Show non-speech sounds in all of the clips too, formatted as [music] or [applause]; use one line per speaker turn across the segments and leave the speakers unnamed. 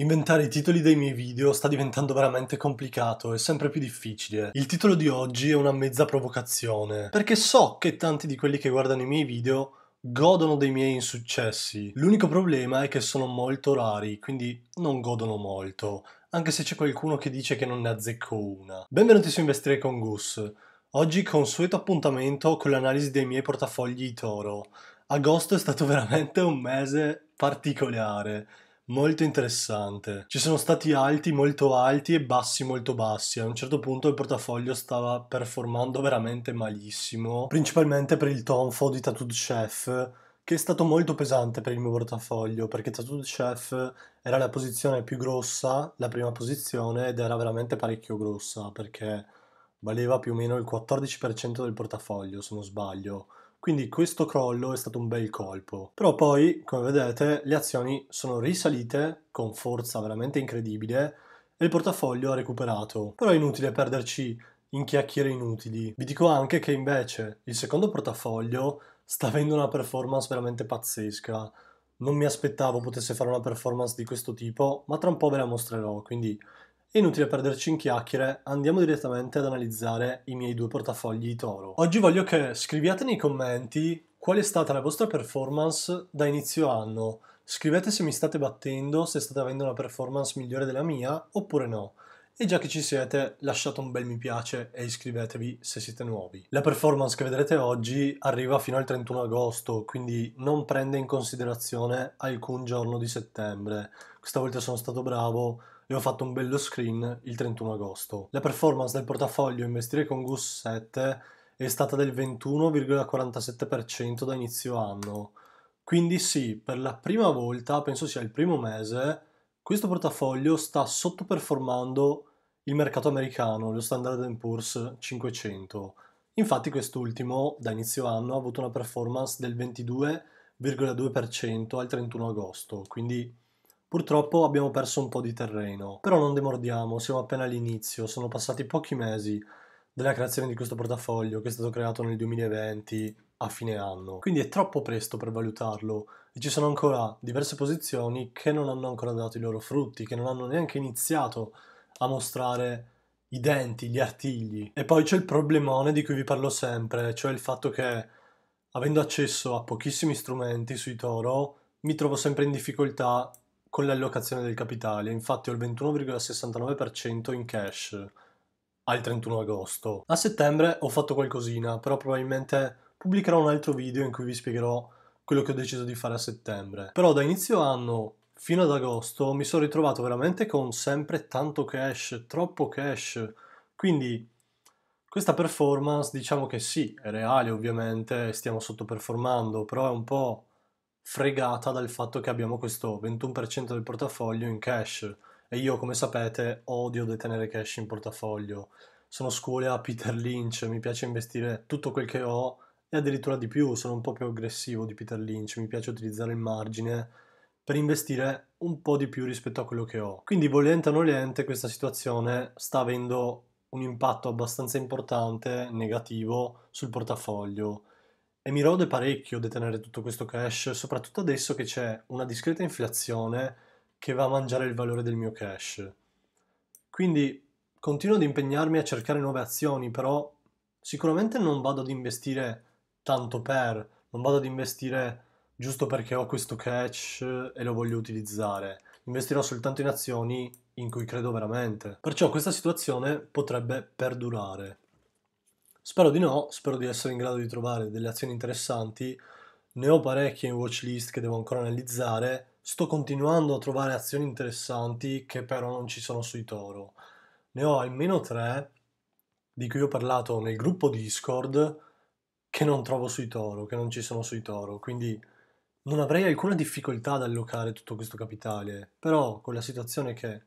Inventare i titoli dei miei video sta diventando veramente complicato e sempre più difficile. Il titolo di oggi è una mezza provocazione, perché so che tanti di quelli che guardano i miei video godono dei miei insuccessi. L'unico problema è che sono molto rari, quindi non godono molto, anche se c'è qualcuno che dice che non ne azzecco una. Benvenuti su Investire con Gus. Oggi consueto appuntamento con l'analisi dei miei portafogli di Toro. Agosto è stato [laughs] veramente un mese particolare molto interessante. Ci sono stati alti molto alti e bassi molto bassi. A un certo punto il portafoglio stava performando veramente malissimo, principalmente per il tonfo di Tattooed Chef, che è stato molto pesante per il mio portafoglio, perché Tattooed Chef era la posizione più grossa, la prima posizione, ed era veramente parecchio grossa, perché valeva più o meno il 14% del portafoglio, se non sbaglio quindi questo crollo è stato un bel colpo. Però poi, come vedete, le azioni sono risalite con forza veramente incredibile e il portafoglio ha recuperato. Però è inutile perderci in chiacchiere inutili. Vi dico anche che invece il secondo portafoglio sta avendo una performance veramente pazzesca. Non mi aspettavo potesse fare una performance di questo tipo, ma tra un po' ve la mostrerò, quindi Inutile perderci in chiacchiere, andiamo direttamente ad analizzare i miei due portafogli di toro. Oggi voglio che scriviate nei commenti qual è stata la vostra performance da inizio anno. Scrivete se mi state battendo, se state avendo una performance migliore della mia oppure no. E già che ci siete, lasciate un bel mi piace e iscrivetevi se siete nuovi. La performance che vedrete oggi arriva fino al 31 agosto, quindi non prende in considerazione alcun giorno di settembre. Questa volta sono stato bravo, ne ho fatto un bello screen il 31 agosto. La performance del portafoglio Investire con GUS 7 è stata del 21,47% da inizio anno. Quindi sì, per la prima volta, penso sia il primo mese, questo portafoglio sta sottoperformando il mercato americano, lo Standard Poor's 500. Infatti quest'ultimo, da inizio anno, ha avuto una performance del 22,2% al 31 agosto, quindi Purtroppo abbiamo perso un po' di terreno, però non demordiamo, siamo appena all'inizio, sono passati pochi mesi della creazione di questo portafoglio che è stato creato nel 2020 a fine anno, quindi è troppo presto per valutarlo e ci sono ancora diverse posizioni che non hanno ancora dato i loro frutti, che non hanno neanche iniziato a mostrare i denti, gli artigli. E poi c'è il problemone di cui vi parlo sempre, cioè il fatto che avendo accesso a pochissimi strumenti sui toro mi trovo sempre in difficoltà con l'allocazione del capitale, infatti ho il 21,69% in cash al 31 agosto. A settembre ho fatto qualcosina, però probabilmente pubblicherò un altro video in cui vi spiegherò quello che ho deciso di fare a settembre. Però da inizio anno fino ad agosto mi sono ritrovato veramente con sempre tanto cash, troppo cash, quindi questa performance diciamo che sì, è reale ovviamente, stiamo sottoperformando, però è un po' fregata dal fatto che abbiamo questo 21% del portafoglio in cash e io come sapete odio detenere cash in portafoglio. Sono scuole a Peter Lynch, mi piace investire tutto quel che ho e addirittura di più, sono un po' più aggressivo di Peter Lynch, mi piace utilizzare il margine per investire un po' di più rispetto a quello che ho. Quindi voliente o nolente questa situazione sta avendo un impatto abbastanza importante negativo sul portafoglio e mi rode parecchio detenere tutto questo cash, soprattutto adesso che c'è una discreta inflazione che va a mangiare il valore del mio cash. Quindi continuo ad impegnarmi a cercare nuove azioni, però sicuramente non vado ad investire tanto per, non vado ad investire giusto perché ho questo cash e lo voglio utilizzare. Investirò soltanto in azioni in cui credo veramente. Perciò questa situazione potrebbe perdurare. Spero di no, spero di essere in grado di trovare delle azioni interessanti. Ne ho parecchie in watchlist che devo ancora analizzare. Sto continuando a trovare azioni interessanti che però non ci sono sui toro. Ne ho almeno tre di cui ho parlato nel gruppo Discord che non trovo sui toro, che non ci sono sui toro. Quindi non avrei alcuna difficoltà ad allocare tutto questo capitale. Però con la situazione che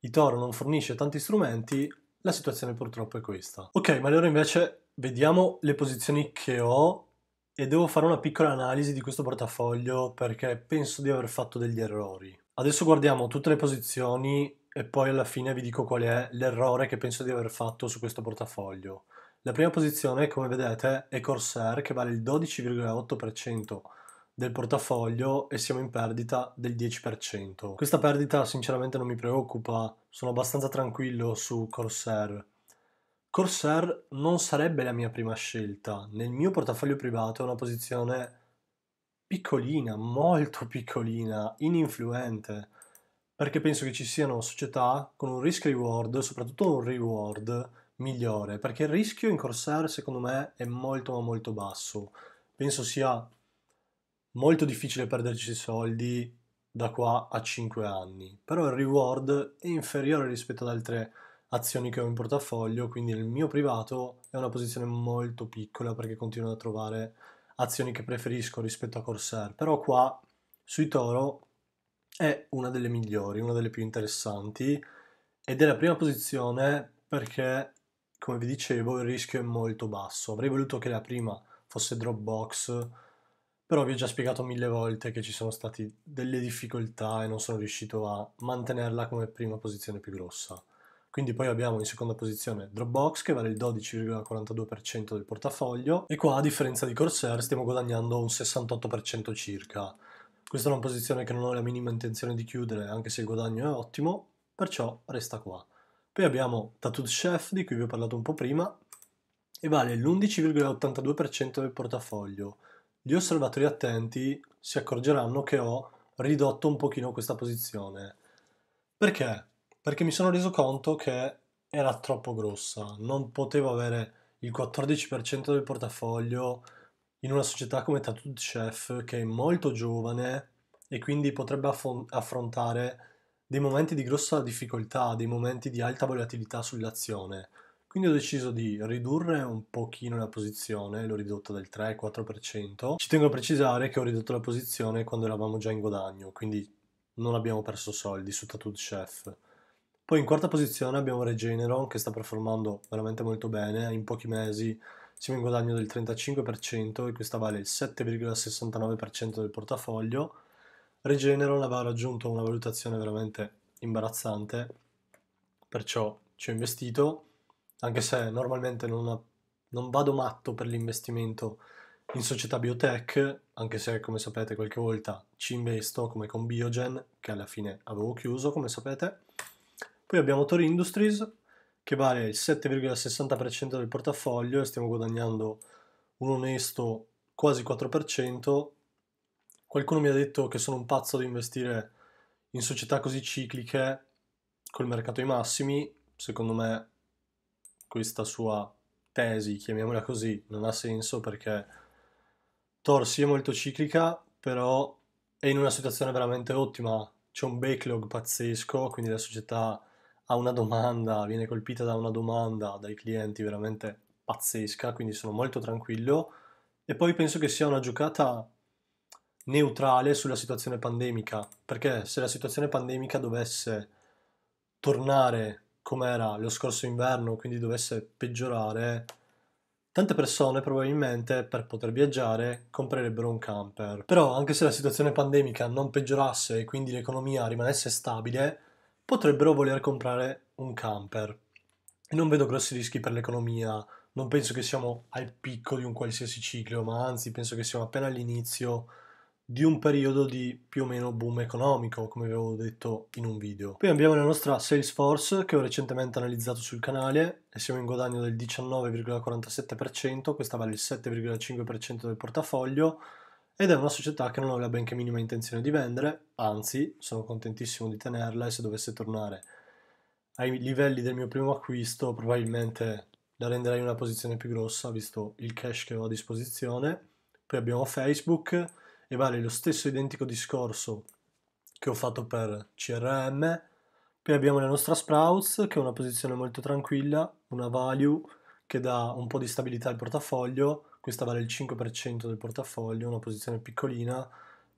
i toro non fornisce tanti strumenti, la situazione purtroppo è questa. Ok, ma allora invece vediamo le posizioni che ho e devo fare una piccola analisi di questo portafoglio perché penso di aver fatto degli errori. Adesso guardiamo tutte le posizioni e poi alla fine vi dico qual è l'errore che penso di aver fatto su questo portafoglio. La prima posizione, come vedete, è Corsair che vale il 12,8% del portafoglio e siamo in perdita del 10%. Questa perdita sinceramente non mi preoccupa, sono abbastanza tranquillo su Corsair. Corsair non sarebbe la mia prima scelta, nel mio portafoglio privato è una posizione piccolina, molto piccolina, ininfluente, perché penso che ci siano società con un risk reward, soprattutto un reward migliore, perché il rischio in Corsair secondo me è molto ma molto basso. Penso sia molto difficile perderci soldi da qua a 5 anni, però il reward è inferiore rispetto ad altre azioni che ho in portafoglio, quindi nel mio privato è una posizione molto piccola perché continuo a trovare azioni che preferisco rispetto a Corsair, però qua sui Toro è una delle migliori, una delle più interessanti ed è la prima posizione perché come vi dicevo il rischio è molto basso, avrei voluto che la prima fosse Dropbox però vi ho già spiegato mille volte che ci sono state delle difficoltà e non sono riuscito a mantenerla come prima posizione più grossa. Quindi poi abbiamo in seconda posizione Dropbox che vale il 12,42% del portafoglio e qua a differenza di Corsair stiamo guadagnando un 68% circa. Questa è una posizione che non ho la minima intenzione di chiudere anche se il guadagno è ottimo, perciò resta qua. Poi abbiamo Tattooed Chef di cui vi ho parlato un po' prima e vale l'11,82% del portafoglio gli osservatori attenti si accorgeranno che ho ridotto un pochino questa posizione. Perché? Perché mi sono reso conto che era troppo grossa, non potevo avere il 14% del portafoglio in una società come Tattoo Chef che è molto giovane e quindi potrebbe affrontare dei momenti di grossa difficoltà, dei momenti di alta volatilità sull'azione. Quindi ho deciso di ridurre un pochino la posizione, l'ho ridotta del 3-4%. Ci tengo a precisare che ho ridotto la posizione quando eravamo già in guadagno, quindi non abbiamo perso soldi su Tattooed Chef. Poi in quarta posizione abbiamo Regeneron che sta performando veramente molto bene, in pochi mesi siamo in guadagno del 35% e questa vale il 7,69% del portafoglio. Regeneron aveva raggiunto una valutazione veramente imbarazzante, perciò ci ho investito anche se normalmente non, non vado matto per l'investimento in società biotech, anche se come sapete qualche volta ci investo come con Biogen, che alla fine avevo chiuso come sapete. Poi abbiamo Tori Industries, che vale il 7,60% del portafoglio e stiamo guadagnando un onesto quasi 4%. Qualcuno mi ha detto che sono un pazzo di investire in società così cicliche col mercato ai massimi. Secondo me questa sua tesi, chiamiamola così, non ha senso perché Thor sì è molto ciclica, però è in una situazione veramente ottima, c'è un backlog pazzesco, quindi la società ha una domanda, viene colpita da una domanda dai clienti veramente pazzesca, quindi sono molto tranquillo e poi penso che sia una giocata neutrale sulla situazione pandemica, perché se la situazione pandemica dovesse tornare era lo scorso inverno, quindi dovesse peggiorare, tante persone probabilmente per poter viaggiare comprerebbero un camper. Però anche se la situazione pandemica non peggiorasse e quindi l'economia rimanesse stabile, potrebbero voler comprare un camper. non vedo grossi rischi per l'economia, non penso che siamo al picco di un qualsiasi ciclo, ma anzi penso che siamo appena all'inizio di un periodo di più o meno boom economico, come avevo detto in un video. Poi abbiamo la nostra Salesforce che ho recentemente analizzato sul canale e siamo in guadagno del 19,47%, questa vale il 7,5% del portafoglio ed è una società che non ho la benché minima intenzione di vendere, anzi sono contentissimo di tenerla e se dovesse tornare ai livelli del mio primo acquisto probabilmente la renderei una posizione più grossa visto il cash che ho a disposizione. Poi abbiamo Facebook e vale lo stesso identico discorso che ho fatto per CRM. Poi abbiamo la nostra Sprouts che è una posizione molto tranquilla, una value che dà un po' di stabilità al portafoglio, questa vale il 5% del portafoglio, una posizione piccolina,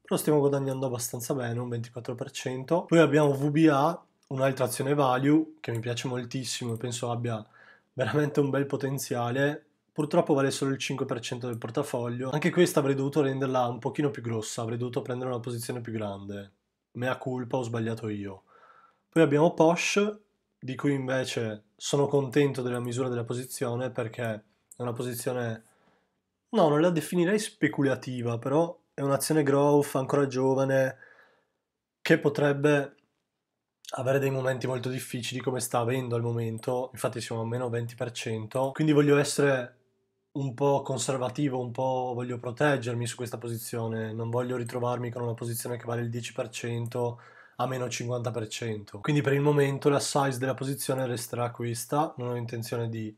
però stiamo guadagnando abbastanza bene, un 24%. Poi abbiamo VBA, un'altra azione value che mi piace moltissimo e penso abbia veramente un bel potenziale, purtroppo vale solo il 5% del portafoglio. Anche questa avrei dovuto renderla un pochino più grossa, avrei dovuto prendere una posizione più grande. Mea culpa, ho sbagliato io. Poi abbiamo Porsche, di cui invece sono contento della misura della posizione perché è una posizione... No, non la definirei speculativa, però è un'azione growth ancora giovane che potrebbe avere dei momenti molto difficili come sta avendo al momento, infatti siamo a meno 20%, quindi voglio essere un po' conservativo, un po' voglio proteggermi su questa posizione, non voglio ritrovarmi con una posizione che vale il 10% a meno 50%. Quindi per il momento la size della posizione resterà questa, non ho intenzione di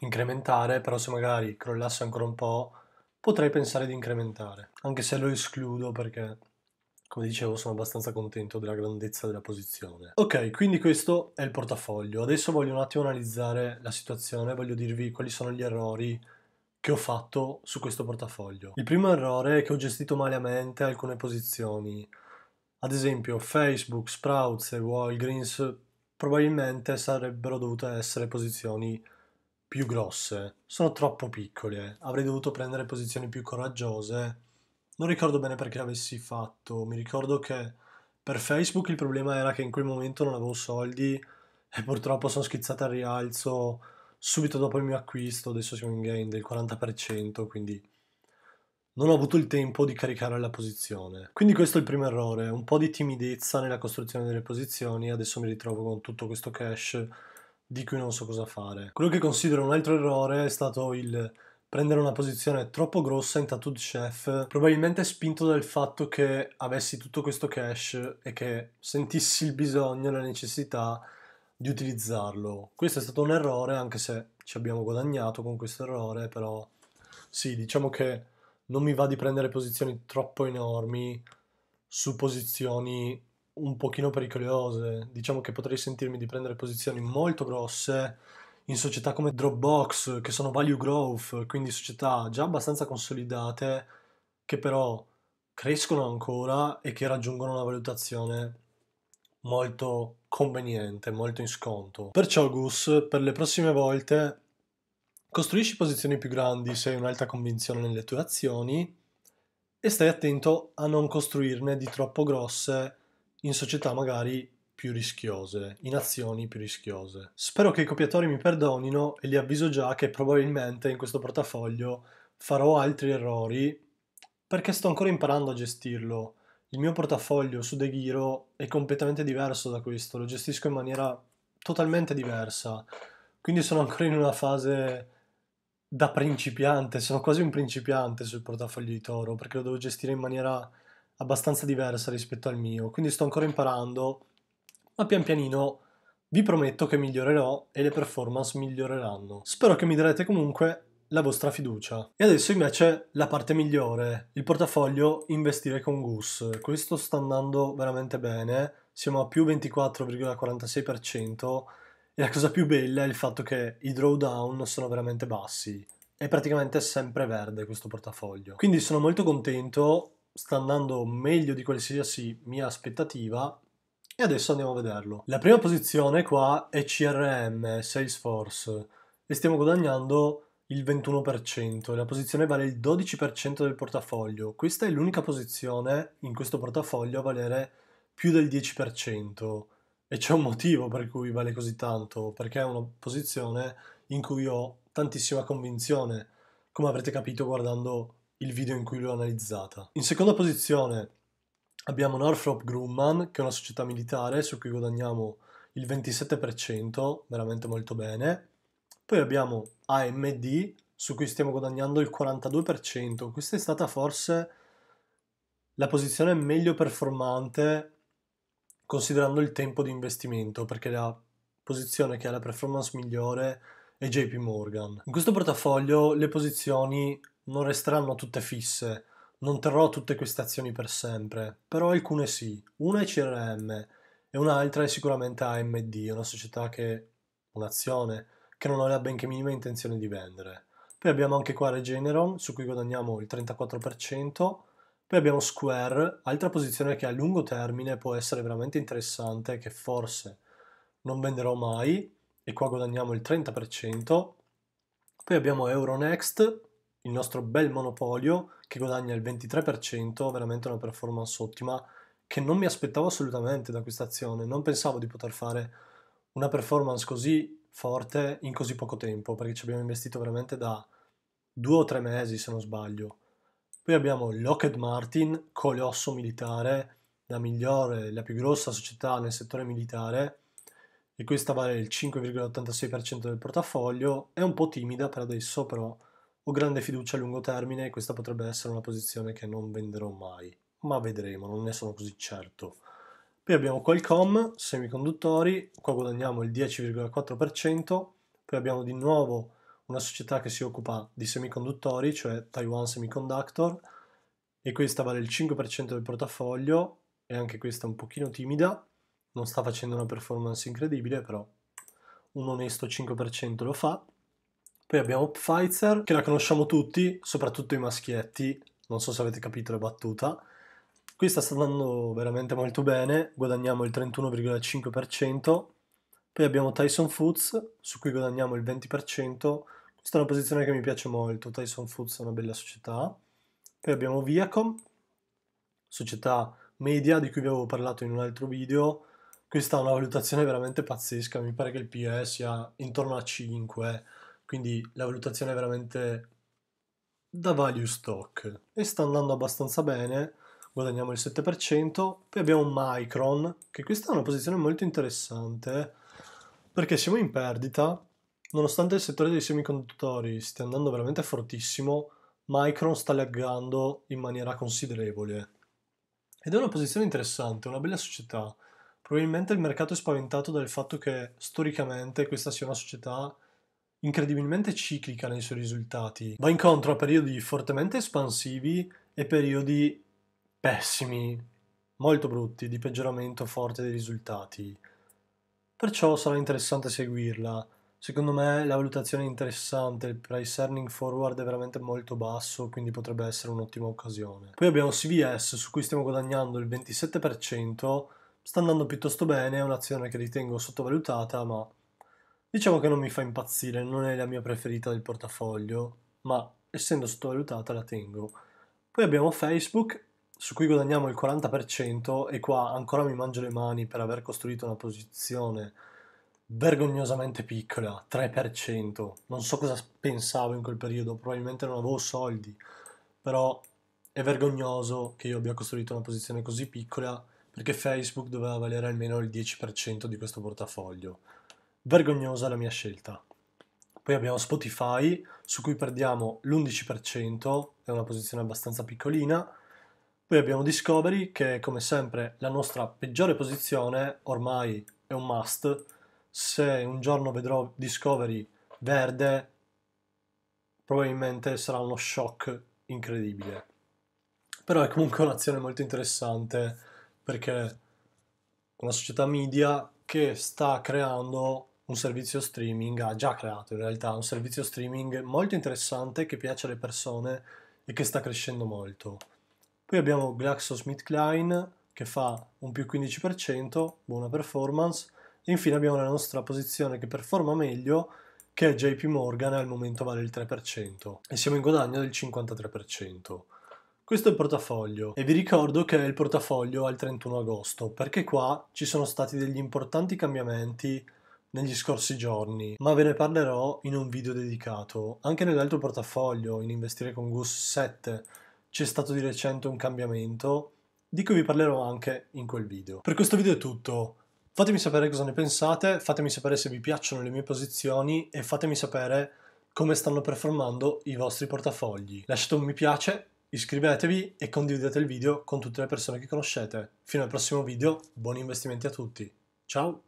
incrementare, però se magari crollasse ancora un po' potrei pensare di incrementare, anche se lo escludo perché come dicevo sono abbastanza contento della grandezza della posizione. Ok, quindi questo è il portafoglio. Adesso voglio un attimo analizzare la situazione, voglio dirvi quali sono gli errori che ho fatto su questo portafoglio. Il primo errore è che ho gestito male a mente alcune posizioni. Ad esempio, Facebook, Sprouts e Walgreens probabilmente sarebbero dovute essere posizioni più grosse. Sono troppo piccole, avrei dovuto prendere posizioni più coraggiose. Non ricordo bene perché l'avessi fatto, mi ricordo che per Facebook il problema era che in quel momento non avevo soldi e purtroppo sono schizzata al rialzo subito dopo il mio acquisto, adesso siamo in gain del 40%, quindi non ho avuto il tempo di caricare la posizione. Quindi questo è il primo errore, un po' di timidezza nella costruzione delle posizioni, adesso mi ritrovo con tutto questo cash di cui non so cosa fare. Quello che considero un altro errore è stato il prendere una posizione troppo grossa in Tattooed Chef, probabilmente spinto dal fatto che avessi tutto questo cash e che sentissi il bisogno, la necessità di utilizzarlo. Questo è stato un errore, anche se ci abbiamo guadagnato con questo errore, però sì, diciamo che non mi va di prendere posizioni troppo enormi su posizioni un pochino pericolose. Diciamo che potrei sentirmi di prendere posizioni molto grosse in società come Dropbox, che sono value growth, quindi società già abbastanza consolidate, che però crescono ancora e che raggiungono una valutazione molto conveniente, molto in sconto. Perciò Gus, per le prossime volte costruisci posizioni più grandi se hai un'alta convinzione nelle tue azioni e stai attento a non costruirne di troppo grosse in società magari più rischiose, in azioni più rischiose. Spero che i copiatori mi perdonino e li avviso già che probabilmente in questo portafoglio farò altri errori perché sto ancora imparando a gestirlo il mio portafoglio su DeGiro è completamente diverso da questo, lo gestisco in maniera totalmente diversa. Quindi sono ancora in una fase da principiante, sono quasi un principiante sul portafoglio di Toro perché lo devo gestire in maniera abbastanza diversa rispetto al mio. Quindi sto ancora imparando, ma pian pianino vi prometto che migliorerò e le performance miglioreranno. Spero che mi darete comunque la vostra fiducia. E adesso invece la parte migliore, il portafoglio investire con GUS. Questo sta andando veramente bene, siamo a più 24,46% e la cosa più bella è il fatto che i drawdown sono veramente bassi. È praticamente sempre verde questo portafoglio. Quindi sono molto contento, sta andando meglio di qualsiasi mia aspettativa, e adesso andiamo a vederlo. La prima posizione qua è CRM, Salesforce, e stiamo guadagnando il 21%, la posizione vale il 12% del portafoglio. Questa è l'unica posizione in questo portafoglio a valere più del 10% e c'è un motivo per cui vale così tanto, perché è una posizione in cui ho tantissima convinzione, come avrete capito guardando il video in cui l'ho analizzata. In seconda posizione abbiamo Northrop Grumman, che è una società militare su cui guadagniamo il 27%, veramente molto bene. Poi abbiamo AMD su cui stiamo guadagnando il 42%. Questa è stata forse la posizione meglio performante considerando il tempo di investimento, perché la posizione che ha la performance migliore è JP Morgan. In questo portafoglio le posizioni non resteranno tutte fisse, non terrò tutte queste azioni per sempre, però alcune sì. Una è CRM e un'altra è sicuramente AMD, una società che un'azione che non aveva benché minima intenzione di vendere. Poi abbiamo anche qua Regeneron, su cui guadagniamo il 34%. Poi abbiamo Square, altra posizione che a lungo termine può essere veramente interessante, che forse non venderò mai, e qua guadagniamo il 30%. Poi abbiamo Euronext, il nostro bel monopolio, che guadagna il 23%, veramente una performance ottima, che non mi aspettavo assolutamente da questa azione, non pensavo di poter fare una performance così forte in così poco tempo, perché ci abbiamo investito veramente da due o tre mesi, se non sbaglio. Poi abbiamo Lockheed Martin, colosso militare, la migliore, la più grossa società nel settore militare, e questa vale il 5,86% del portafoglio, è un po' timida per adesso, però ho grande fiducia a lungo termine e questa potrebbe essere una posizione che non venderò mai, ma vedremo, non ne sono così certo. Poi abbiamo Qualcomm, semiconduttori, qua guadagniamo il 10,4%, poi abbiamo di nuovo una società che si occupa di semiconduttori, cioè Taiwan Semiconductor, e questa vale il 5% del portafoglio, e anche questa un pochino timida, non sta facendo una performance incredibile, però un onesto 5% lo fa. Poi abbiamo Pfizer, che la conosciamo tutti, soprattutto i maschietti, non so se avete capito la battuta, Qui sta andando veramente molto bene, guadagniamo il 31,5%, poi abbiamo Tyson Foods su cui guadagniamo il 20%, questa è una posizione che mi piace molto, Tyson Foods è una bella società, poi abbiamo Viacom, società media di cui vi avevo parlato in un altro video, questa ha una valutazione veramente pazzesca, mi pare che il PE sia intorno a 5, quindi la valutazione è veramente da value stock e sta andando abbastanza bene guadagniamo il 7%, poi abbiamo Micron, che questa è una posizione molto interessante, eh. perché siamo in perdita, nonostante il settore dei semiconduttori stia andando veramente fortissimo, Micron sta laggando in maniera considerevole. Ed è una posizione interessante, una bella società. Probabilmente il mercato è spaventato dal fatto che storicamente questa sia una società incredibilmente ciclica nei suoi risultati. Va incontro a periodi fortemente espansivi e periodi pessimi, molto brutti, di peggioramento forte dei risultati. Perciò sarà interessante seguirla. Secondo me la valutazione è interessante, il price earning forward è veramente molto basso, quindi potrebbe essere un'ottima occasione. Poi abbiamo CVS su cui stiamo guadagnando il 27%, sta andando piuttosto bene, è un'azione che ritengo sottovalutata, ma diciamo che non mi fa impazzire, non è la mia preferita del portafoglio, ma essendo sottovalutata la tengo. Poi abbiamo Facebook su cui guadagniamo il 40% e qua ancora mi mangio le mani per aver costruito una posizione vergognosamente piccola, 3%. Non so cosa pensavo in quel periodo, probabilmente non avevo soldi, però è vergognoso che io abbia costruito una posizione così piccola perché Facebook doveva valere almeno il 10% di questo portafoglio. Vergognosa la mia scelta. Poi abbiamo Spotify, su cui perdiamo l'11%, è una posizione abbastanza piccolina, poi abbiamo Discovery che come sempre la nostra peggiore posizione ormai è un must. Se un giorno vedrò Discovery verde probabilmente sarà uno shock incredibile. Però è comunque un'azione molto interessante perché una società media che sta creando un servizio streaming, ha già creato in realtà un servizio streaming molto interessante che piace alle persone e che sta crescendo molto. Poi abbiamo GlaxoSmithKline che fa un più 15%, buona performance. E infine abbiamo la nostra posizione che performa meglio, che è JP Morgan e al momento vale il 3% e siamo in guadagno del 53%. Questo è il portafoglio e vi ricordo che è il portafoglio al 31 agosto perché qua ci sono stati degli importanti cambiamenti negli scorsi giorni, ma ve ne parlerò in un video dedicato, anche nell'altro portafoglio, in Investire con Gus 7 c'è stato di recente un cambiamento di cui vi parlerò anche in quel video. Per questo video è tutto. Fatemi sapere cosa ne pensate, fatemi sapere se vi piacciono le mie posizioni e fatemi sapere come stanno performando i vostri portafogli. Lasciate un mi piace, iscrivetevi e condividete il video con tutte le persone che conoscete. Fino al prossimo video, buoni investimenti a tutti. Ciao!